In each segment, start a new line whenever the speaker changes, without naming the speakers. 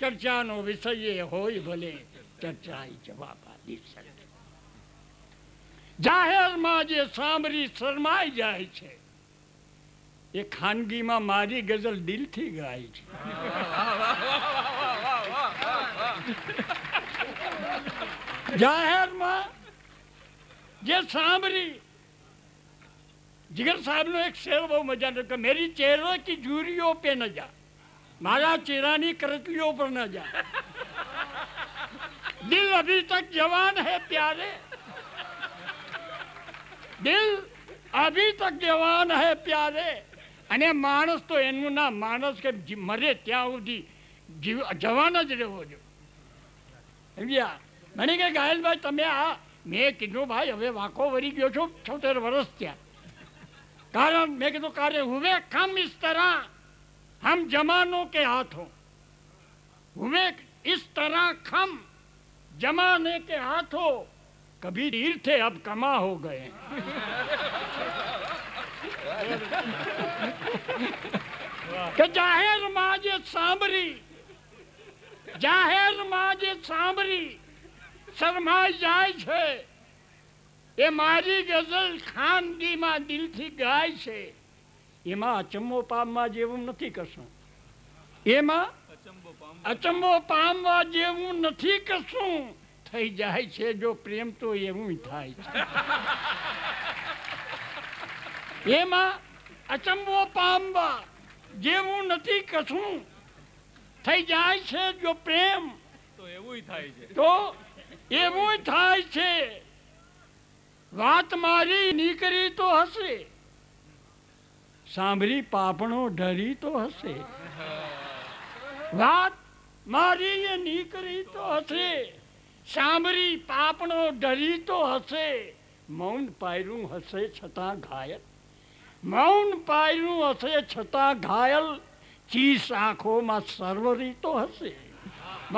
ચર્ચાનો વિષય હોય ભલે ચર્ચા જવાબ આપી શકે જાહેરમાં જે સાંભળી શરમાઈ જાય છે એ ખાનગીમાં મારી ગઝલ દિલથી ગાય છે જાહેરમાં જે સાંભળી જીગર સાહેબનો એક શેર બહુ મજાનો કે મેરી ચહેરો કે જુરીઓ પે ન જા મારા ચહેરાની કરતલીઓ પર ન જાય દિલ અભી તક જવાન હૈ પ્યારે દિલ અભી તક જવાન હૈ પ્યારે અને માણસ તો એનું ના માણસ કે મરે ત્યાં સુધી જવાન જ રહેવો જોઈએ સમજ્યા મને કે ગાયલભાઈ તમે આ મેં કીધું ભાઈ હવે વાંકો વરી ગયો છો છોતેર વર્ષ ત્યાં કારણ મેં કીધું કાર્ય હું ખમ ઇસ ہم جمانوں کے ہاتھوں ہوئے اس طرح کھم جمانے کے ہاتھوں کبھی دیر تھے اب کما ہو گئے کہ جاہر ماج سانبری جاہر سرمائی جائش ہے جائے ماری غزل خان ماں دل تھی گائے ہے એમાં અચંબો પામવા જેવું નથી કશું એમાં અચંબો પામવા જેવું નથી કશું થઈ જાય છે જો પ્રેમ તો એવું થાય છે એમાં અચંબો પામવા જેવું નથી કશું થઈ જાય છે જો પ્રેમ તો એવું થાય છે તો એવું થાય છે વાત મારી નીકળી તો હશે સાંભળી પાપણો ઢરી તો હશે વાત મારી નીકળી તો હશે સાંભળી પાપણો ઢરી તો હશે મૌન પાયરું હશે છતાં ઘાયલ મૌન પાયરું હશે છતાં ઘાયલ ચીસ આંખોમાં સર્વરી તો હશે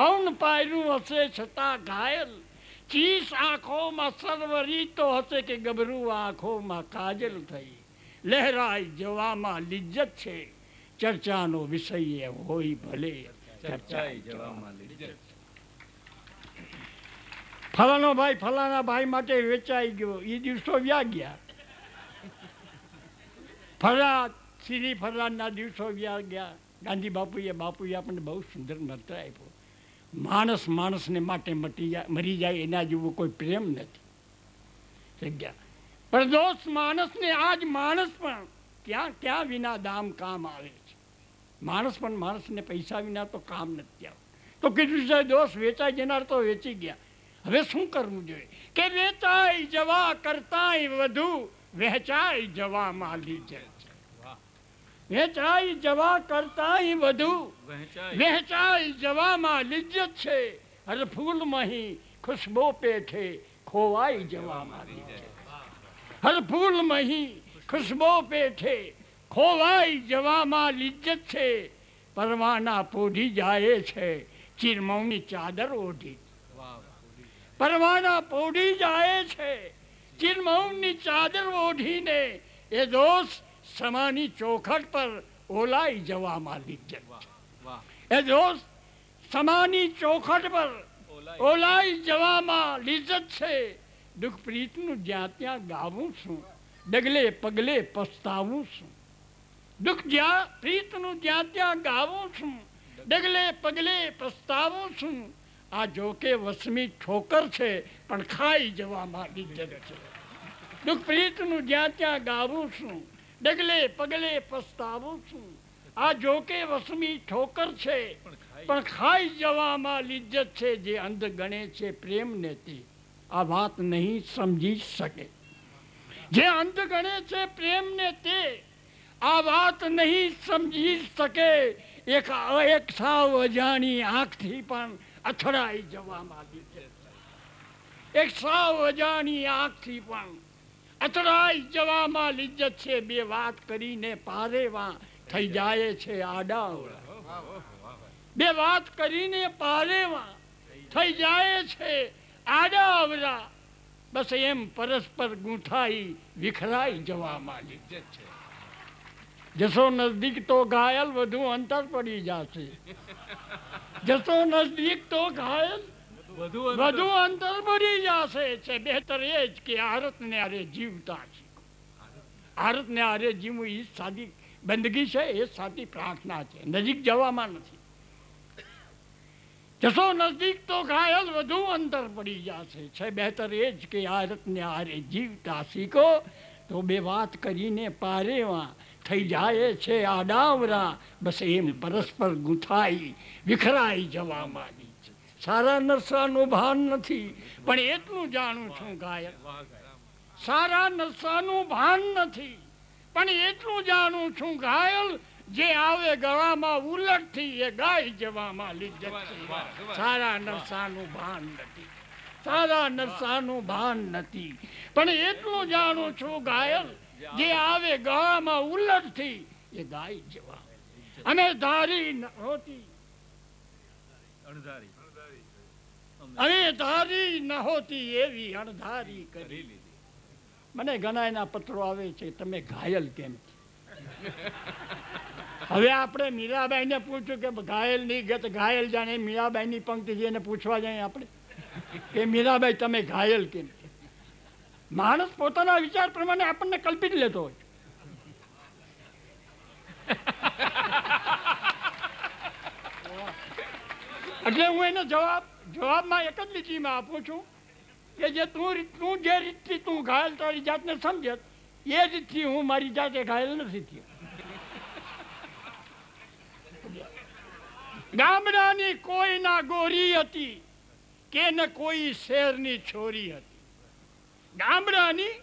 મૌન પાયરું હશે છતાં ઘાયલ ચીસ આંખોમાં સર્વરી તો હશે કે ગભરું આંખોમાં કાજલ થઈ લહેરાય જવામાં લિજ્જત છે ચર્ચાનો વિષય હોય ભલે ફલાનો ભાઈ ફલાના ભાઈ માટે વેચાઈ ગયો એ દિવસો વ્યા ગયા ફરા શ્રી ફરાના દિવસો વ્યા ગયા ગાંધી બાપુએ બાપુએ આપણને બહુ સુંદર મંત્ર આપ્યો માણસ માણસને માટે મટી જાય મરી જાય એના જેવો કોઈ પ્રેમ નથી જગ્યા નિર્દોષ માણસને આજ માણસ પણ ક્યાં ક્યાં વિના દામ કામ આવે છે માણસ પણ માણસને પૈસા વિના તો કામ નથી આવતું તો કીધું છે દોષ વેચાઈ જનાર તો વેચી ગયા હવે શું કરવું જોઈએ કે વેચાઈ જવા કરતાંય વધુ વહેંચાઈ જવા માલી છે વેચાઈ જવા કરતાંય વધુ વહેંચાઈ જવામાં લિજ્જત છે અરે ફૂલમાં ખુશ્બો પેઠે ખોવાઈ જવા માલી છે હર મહી ખુશબો પેઠે ખોવાઈ જવામાં લિજ્જત છે પરવાના પોઢી જાય છે ચિરમૌની ચાદર ઓઢી પરવાના પોઢી જાય છે ચિરમૌની ચાદર ઓઢીને એ દોષ સમાની ચોખટ પર ઓલાઈ જવામાં લિજ્જત છે એ દોષ સમાની ચોખટ પર ઓલાઈ જવામાં લિજ્જત છે દુઃખ પ્રીતનું જ્યાં ત્યાં ગાવું છું ડગલે પગલે પસ્તાવું છું દુઃખ જ્યાં પ્રીતનું જ્યાં ત્યાં ગાવું છું ડગલે પગલે પસ્તાવું છું આ જો વસમી ઠોકર છે પણ ખાઈ જવા માંડી જગ છે દુઃખ પ્રીતનું જ્યાં ત્યાં ગાવું છું ડગલે પગલે પસ્તાવું છું આ જોકે વસમી ઠોકર છે પણ ખાઈ જવામાં લિજ્જત છે જે અંધ ગણે છે પ્રેમ નેતી આ વાત નહીં સમજી શકે જે અંધ ગણે છે પ્રેમને તે આ વાત નહીં સમજી શકે એક એક સાવ અજાણી આંખથી પણ અથડાઈ જવા માંડી છે એક સાવ અજાણી આંખથી પણ અથડાઈ જવામાં લિજ્જત છે બે વાત કરીને પારેવા થઈ જાય છે આડા બે વાત કરીને પારેવા થઈ જાય છે આડા અવરા બસ એમ પરસ્પર ગૂંથાઈ વિખરાઈ જવા માંડી જશો નજદીક તો ઘાયલ વધુ અંતર પડી જશે જશો નજદીક તો ઘાયલ વધુ અંતર પડી જશે છે બહેતર એ જ કે આરતને આરે જીવતા શીખો ને આરે જીવું એ સાદી બંદગી છે એ સાદી પ્રાર્થના છે નજીક જવામાં નથી જશો નજીક તો ઘાયલ વધુ અંતર પડી જશે છે બહેતર એ જ કે આરતને આરે જીવતા શીખો તો બે વાત કરીને પારેવા થઈ જાય છે આડાવરા બસ એમ પરસ્પર ગૂંથાઈ વિખરાઈ જવા માંડી છે સારા નરસાનું ભાન નથી પણ એટલું જાણું છું ગાયક સારા નરસાનું ભાન નથી પણ એટલું જાણું છું ઘાયલ જે આવે ગવામાં ઉલટથી એ ગાય જવામાં લિજ્જત છે સારા નરસાનું ભાન નથી સારા નરસાનું ભાન નથી પણ એટલું જાણું છું ગાયલ જે આવે ગવામાં ઉલટથી એ ગાય જવા અને ધારી નહોતી અને ધારી ન એવી અણધારી કરી મને ઘણા એના પત્રો આવે છે તમે ઘાયલ કેમ છો હવે આપણે મીરાબાઈને પૂછ્યું કે ઘાયલ નહીં ગયા ઘાયલ જાણે મીરાબાઈની પંક્તિ જઈને પૂછવા જાય આપણે કે મીરાબાઈ તમે ઘાયલ કેમ માણસ પોતાના વિચાર પ્રમાણે આપણને કલ્પિત લેતો હોય એટલે હું એનો જવાબ જવાબમાં એક જ લીટીમાં આપું છું કે જે તું તું જે રીતથી તું ઘાયલ તારી જાતને સમજત એ જ થયું હું મારી જાતે ઘાયલ નથી થયો ગામડાની કોઈ ના ગોરી હતી કે ન કોઈ શેરની છોરી હતી ગામડાની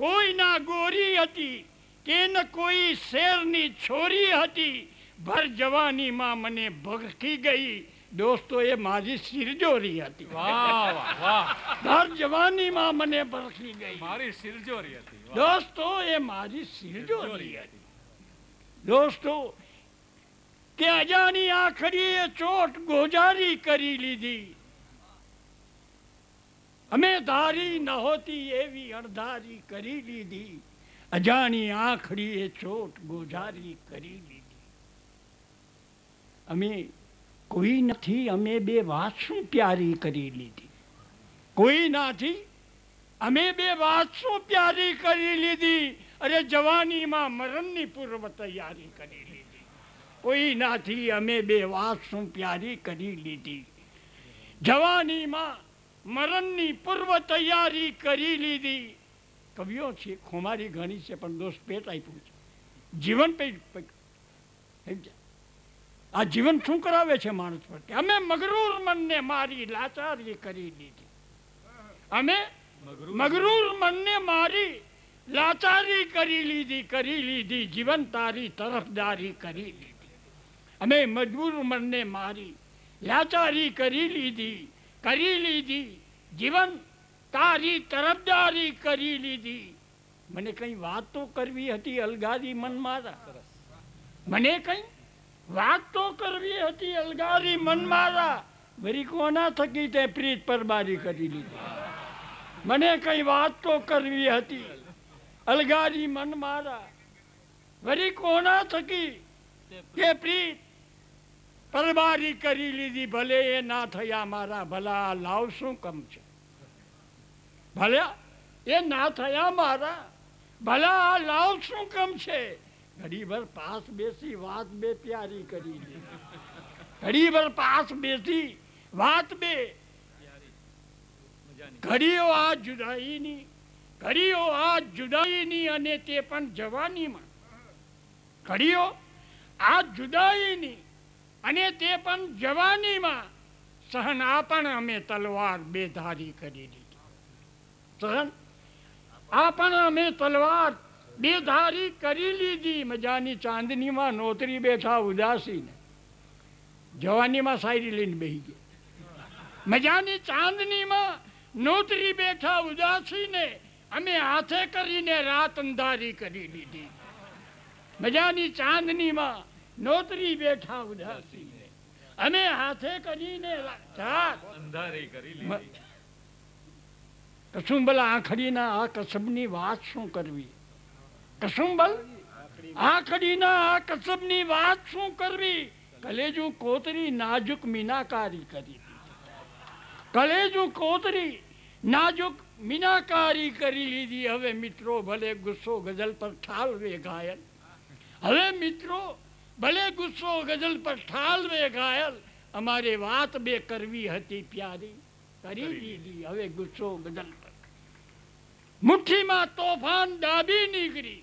કોઈ ના ગોરી હતી કે ન કોઈ શેરની છોરી હતી ભર જવાની માં મને ભગકી ગઈ દોસ્તો એ મારી સિરજોરી હતી વાહ વાહ મને પરખી ગઈ મારી સિરજોરી હતી દોસ્તો એ મારી સિરજોરી હતી દોસ્તો કે અજાની આખરી એ ચોટ ગોજારી કરી લીધી અમે ધારી નહોતી એવી અણધારી કરી લીધી અજાણી આખરી એ ચોટ ગોજારી કરી લીધી અમે કોઈ નથી અમે બે વાત શું પ્યારી કરી લીધી કોઈ નથી અમે બે વાત શું પ્યારી કરી લીધી અરે જવાનીમાં મરણની પૂર્વ તૈયારી કરી લીધી કોઈ નથી અમે બે વાત શું પ્યારી કરી લીધી જવાનીમાં મરણની પૂર્વ તૈયારી કરી લીધી કવિઓ છે ખુમારી ઘણી છે પણ દોષ પેટ આપ્યું છે જીવન પેટ સમજ્યા આ જીવન શું કરાવે છે માણસ પર કે અમે મગરૂર મનને મારી લાચારી કરી દીધી અમે મગરૂર મનને મારી લાચારી કરી લીધી કરી લીધી જીવન તારી તરફદારી કરી લીધી અમે મજબૂર મનને મારી લાચારી કરી લીધી કરી લીધી જીવન તારી તરફદારી કરી લીધી મને કઈ વાત તો કરવી હતી અલગાદી મનમાં મારા મને કઈ વાત તો કરવી હતી અલગારી મન મારા વરી કોના થકી તે પ્રીત પરબારી કરી લીધી મને કઈ વાત તો કરવી હતી અલગારી મન મારા વરી કોના થકી તે પ્રીત પરબારી કરી લીધી ભલે એ ના થયા મારા ભલા લાવ શું કમ છે ભલે એ ના થયા મારા ભલા લાવ શું કમ છે ઘડીભર પાસ બેસી વાત બે પ્યારી કરી લે ઘડીભર પાસ બેસી વાત બે ઘડીઓ આ જુદાઈની ઘડીઓ આ જુદાઈની અને તે પણ જવાનીમાં ઘડીઓ આ જુદાઈની અને તે પણ જવાનીમાં સહન આ પણ અમે તલવાર બેધારી કરી દીધી સહન આ પણ અમે તલવાર બે ધારી કરી લીધી મજાની ચાંદનીમાં નોતરી બેઠા ઉદાસીને જવાનીમાં શાયરી લઈને બેહી ગયા મજાની ચાંદનીમાં નોતરી બેઠા ઉદાસીને અમે હાથે કરીને રાત અંધારી કરી લીધી મજાની ચાંદનીમાં નોતરી બેઠા ઉદાસીને અમે હાથે કરીને રાત અંધારી કરી લીધી કશું ભલા આખડીના આ કસબની વાત શું કરવી કસુંબલ આખડીના આ કસબની વાત શું કરવી કલેજુ કોતરી નાજુક મીનાકારી કરી કલેજુ કોતરી નાજુક મીનાકારી કરી લીધી હવે મિત્રો ભલે ગુસ્સો ગઝલ પર ઠાલવે ઘાયલ હવે મિત્રો ભલે ગુસ્સો ગઝલ પર ઠાલવે ઘાયલ અમારે વાત બે કરવી હતી પ્યારી કરી લીધી હવે ગુસ્સો ગઝલ પર મુઠ્ઠીમાં તોફાન ડાબી નીકળી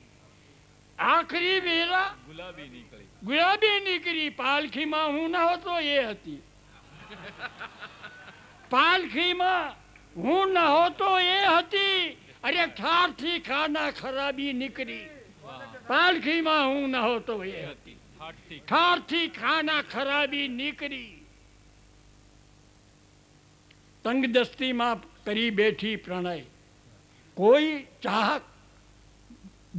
આખરી વેરા
ગુલાબી નીકળી ગુલાબી નીકળી પાલખીમાં હું ના હતો એ હતી પાલખીમાં હું ના હતો એ હતી અરે ઠારથી ખાના ખરાબી નીકળી પાલખીમાં હું ના હતો એ હતી ઠારથી ખાના ખરાબી નીકળી તંગદસ્તીમાં કરી બેઠી પ્રણય કોઈ ચાહક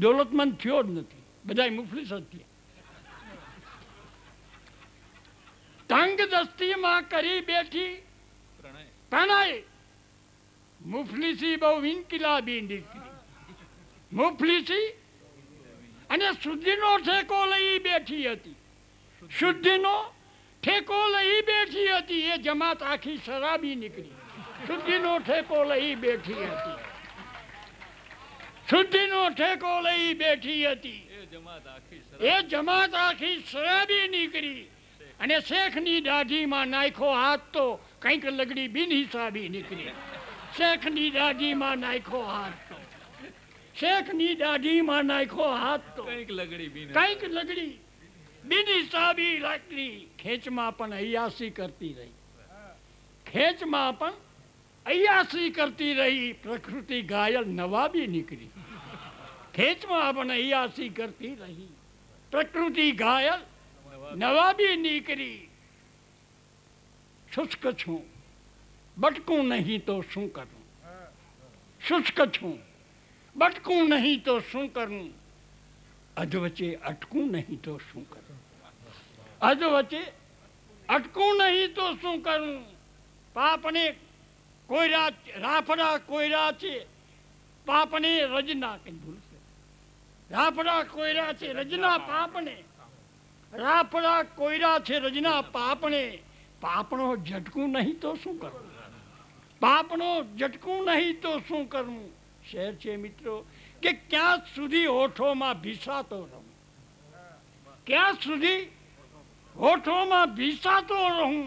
દોલતમંદ થયો જ નથી બધા મુફલીસ જ તંગ દસ્તીમાં કરી બેઠી પ્રણય મુફલીસી બહુ ઇન્કિલાબી નીકળી મુફલીસી અને શુદ્ધિનો ઠેકો લઈ બેઠી હતી શુદ્ધિનો ઠેકો લઈ બેઠી હતી એ જમાત આખી શરાબી નીકળી શુદ્ધિનો ઠેકો લઈ બેઠી હતી શુદ્ધિનો ઠેકો લઈ બેઠી હતી એ જમાત આખી શરાબી નીકળી અને શેખની દાઢીમાં નાખ્યો હાથ તો કંઈક લગડી બિન હિસાબી નીકળી શેખની દાઢીમાં નાખ્યો હાથ તો શેખની દાઢીમાં નાખ્યો હાથ તો કંઈક લગડી કંઈક લગડી બિન હિસાબી લાકડી ખેંચમાં પણ હૈયાસી કરતી રહી ખેંચમાં પણ અયાસી કરતી રહી પ્રકૃતિ ઘાયલ નવાબી નીકળી ખેંચમાં પણ અયાસી કરતી રહી પ્રકૃતિ ઘાયલ નવાબી નીકળી શુષ્ક છું બટકું નહીં તો શું કરું શુષ્ક છું બટકું નહીં તો શું કરું અધવચે અટકું નહીં તો શું કરું અધવચે અટકું નહીં તો શું કરું પાપને કોયરા રાફડા કોયરા છે પાપને રજના કઈ ભૂલ છે રાફડા કોયરા છે રજના પાપને રાફડા કોયરા છે રજના પાપણે પાપણો ઝટકું નહીં તો શું કરવું પાપણો ઝટકું નહીં તો શું કરવું શહેર છે મિત્રો કે ક્યાં સુધી હોઠોમાં ભીસાતો રહું ક્યાં સુધી હોઠોમાં ભીસાતો રહું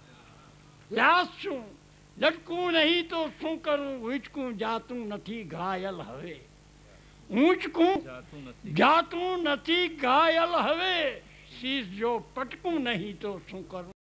વ્યાસ છું લટકું નહીં તો શું કરું ઊંચકું જાતું નથી ઘાયલ હવે ઊંચકું જાતું નથી ઘાયલ હવે શીશ જો પટકું નહીં તો શું કરું